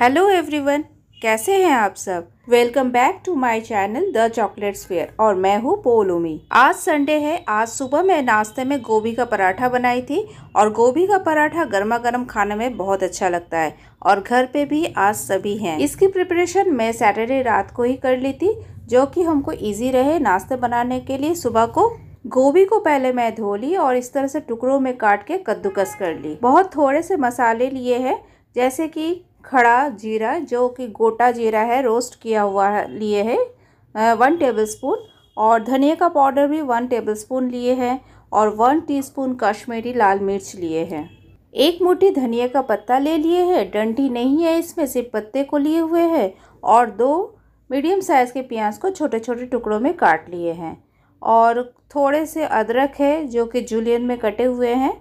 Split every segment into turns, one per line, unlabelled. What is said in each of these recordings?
hello everyone कैसे हैं आप सब welcome back to my channel the chocolate fair और मैं हूँ पोलोमी आज संडे है आज सुबह मैं नाश्ते में गोभी का पराठा बनाई थी और गोभी का पराठा गर्मा गर्म खाने में बहुत अच्छा लगता है और घर पे भी आज सभी हैं इसकी प्रिपरेशन मैं सैटरडे रात को ही कर ली थी जो कि हमको ईजी रहे नाश्ते बनाने के लिए सुबह को गोभी को पहले मैं धो ली और इस तरह से टुकड़ों में काट के कद्दूकस कर ली बहुत थोड़े से मसाले लिए हैं जैसे कि खड़ा जीरा जो कि गोटा जीरा है रोस्ट किया हुआ है लिए है वन टेबलस्पून और धनिया का पाउडर भी वन टेबलस्पून लिए हैं और वन टीस्पून कश्मीरी लाल मिर्च लिए हैं एक मुट्ठी धनिया का पत्ता ले लिए हैं डंडी नहीं है इसमें सिर्फ पत्ते को लिए हुए हैं और दो मीडियम साइज़ के प्याज को छोटे छोटे टुकड़ों में काट लिए हैं और थोड़े से अदरक है जो कि जुलियन में कटे हुए हैं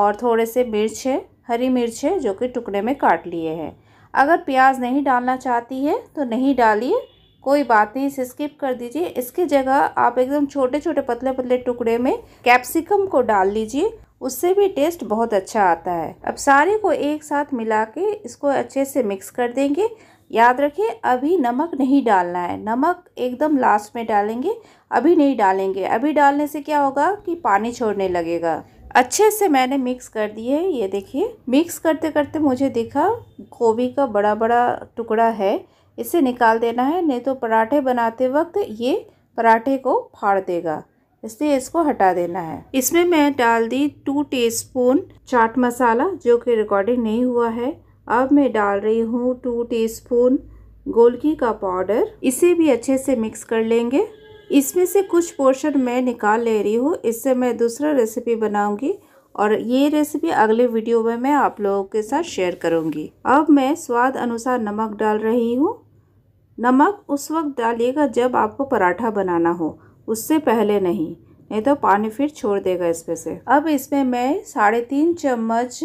और थोड़े से मिर्च है हरी मिर्च है जो कि टुकड़े में काट लिए हैं अगर प्याज नहीं डालना चाहती है तो नहीं डालिए कोई बात नहीं इसे स्किप कर दीजिए इसकी जगह आप एकदम छोटे छोटे पतले पतले टुकड़े में कैप्सिकम को डाल लीजिए उससे भी टेस्ट बहुत अच्छा आता है अब सारे को एक साथ मिला के इसको अच्छे से मिक्स कर देंगे याद रखिए अभी नमक नहीं डालना है नमक एकदम लास्ट में डालेंगे अभी नहीं डालेंगे अभी डालने से क्या होगा कि पानी छोड़ने लगेगा अच्छे से मैंने मिक्स कर दिए ये देखिए मिक्स करते करते मुझे देखा गोभी का बड़ा बड़ा टुकड़ा है इसे निकाल देना है नहीं तो पराठे बनाते वक्त ये पराठे को फाड़ देगा इसलिए इसको हटा देना है इसमें मैं डाल दी टू टीस्पून चाट मसाला जो कि रिकॉर्डिंग नहीं हुआ है अब मैं डाल रही हूँ टू टीस्पून गोलकी का पाउडर इसे भी अच्छे से मिक्स कर लेंगे इसमें से कुछ पोर्शन मैं निकाल ले रही हूँ इससे मैं दूसरा रेसिपी बनाऊँगी और ये रेसिपी अगले वीडियो में मैं आप लोगों के साथ शेयर करूँगी अब मैं स्वाद अनुसार नमक डाल रही हूँ नमक उस वक्त डालिएगा जब आपको पराठा बनाना हो उससे पहले नहीं नहीं तो पानी फिर छोड़ देगा इसमें से अब इसमें मैं साढ़े तीन चम्मच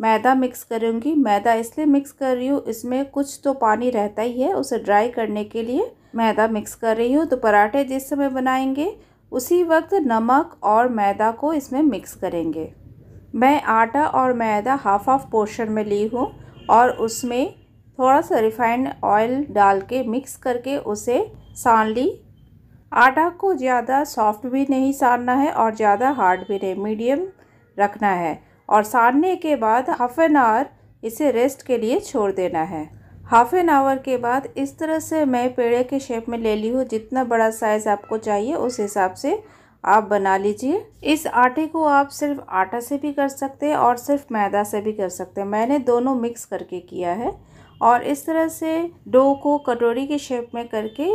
मैदा मिक्स करूँगी मैदा इसलिए मिक्स कर रही हूँ इसमें कुछ तो पानी रहता ही है उसे ड्राई करने के लिए मैदा मिक्स कर रही हूँ तो पराठे जिस समय बनाएंगे उसी वक्त नमक और मैदा को इसमें मिक्स करेंगे मैं आटा और मैदा हाफ हाफ पोर्शन में ली हूँ और उसमें थोड़ा सा रिफाइंड ऑयल डाल के मिक्स करके उसे सान ली आटा को ज़्यादा सॉफ्ट भी नहीं सानना है और ज़्यादा हार्ड भी नहीं मीडियम रखना है और सानने के बाद हाफ एन आवर इसे रेस्ट के लिए छोड़ देना है हाफ़ एन आवर के बाद इस तरह से मैं पेड़े के शेप में ले ली हूँ जितना बड़ा साइज़ आपको चाहिए उस हिसाब से आप बना लीजिए इस आटे को आप सिर्फ आटा से भी कर सकते हैं और सिर्फ मैदा से भी कर सकते हैं मैंने दोनों मिक्स करके किया है और इस तरह से डो को कटोरी के शेप में करके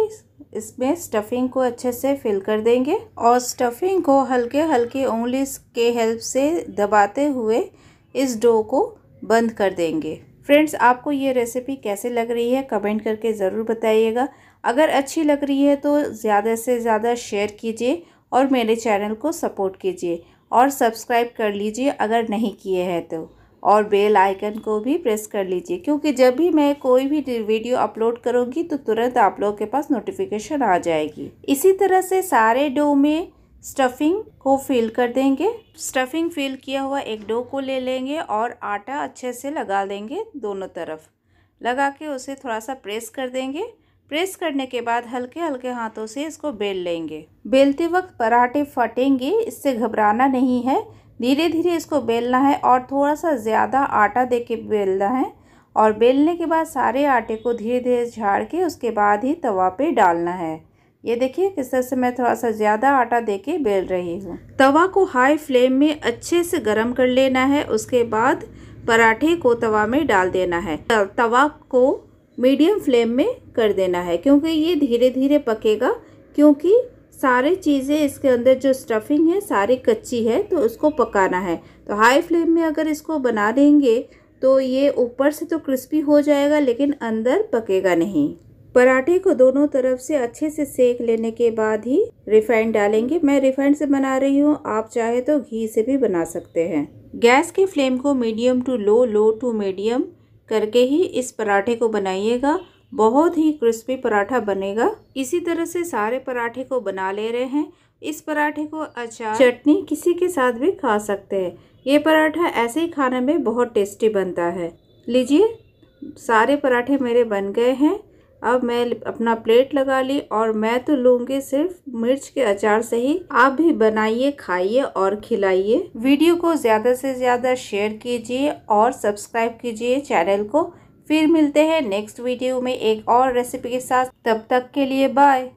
इसमें स्टफिंग को अच्छे से फिल कर देंगे और स्टफिंग को हल्के हल्के उंगली के हेल्प से दबाते हुए इस डो को बंद कर देंगे फ्रेंड्स आपको ये रेसिपी कैसे लग रही है कमेंट करके ज़रूर बताइएगा अगर अच्छी लग रही है तो ज़्यादा से ज़्यादा शेयर कीजिए और मेरे चैनल को सपोर्ट कीजिए और सब्सक्राइब कर लीजिए अगर नहीं किए हैं तो और बेल आइकन को भी प्रेस कर लीजिए क्योंकि जब भी मैं कोई भी वीडियो अपलोड करूँगी तो तुरंत आप लोगों के पास नोटिफिकेशन आ जाएगी इसी तरह से सारे डो में स्टफिंग को फिल कर देंगे स्टफिंग फिल किया हुआ एक डो को ले लेंगे और आटा अच्छे से लगा देंगे दोनों तरफ लगा के उसे थोड़ा सा प्रेस कर देंगे प्रेस करने के बाद हल्के हल्के हाथों से इसको बेल लेंगे बेलते वक्त पराठे फटेंगे इससे घबराना नहीं है धीरे धीरे इसको बेलना है और थोड़ा सा ज़्यादा आटा दे के बेलना है और बेलने के बाद सारे आटे को धीरे धीरे झाड़ के उसके बाद ही तवा पे डालना है ये देखिए किस तरह से मैं थोड़ा सा ज़्यादा आटा दे के बेल रही हूँ तवा को हाई फ्लेम में अच्छे से गर्म कर लेना है उसके बाद पराठे को तवा में डाल देना है तवा को मीडियम फ्लेम में कर देना है क्योंकि ये धीरे धीरे पकेगा क्योंकि सारे चीज़ें इसके अंदर जो स्टफिंग है सारी कच्ची है तो उसको पकाना है तो हाई फ्लेम में अगर इसको बना देंगे तो ये ऊपर से तो क्रिस्पी हो जाएगा लेकिन अंदर पकेगा नहीं पराठे को दोनों तरफ से अच्छे से सेक लेने के बाद ही रिफाइंड डालेंगे मैं रिफाइंड से बना रही हूँ आप चाहे तो घी से भी बना सकते हैं गैस के फ्लेम को medium to low low to medium करके ही इस पराठे को बनाइएगा बहुत ही क्रिस्पी पराठा बनेगा इसी तरह से सारे पराठे को बना ले रहे हैं इस पराठे को अचार चटनी किसी के साथ भी खा सकते हैं ये पराठा ऐसे ही खाने में बहुत टेस्टी बनता है लीजिए सारे पराठे मेरे बन गए हैं अब मैं अपना प्लेट लगा ली और मैं तो लूंगी सिर्फ मिर्च के अचार से ही आप भी बनाइए खाइए और खिलाइए वीडियो को ज़्यादा से ज़्यादा शेयर कीजिए और सब्सक्राइब कीजिए चैनल को फिर मिलते हैं नेक्स्ट वीडियो में एक और रेसिपी के साथ तब तक के लिए बाय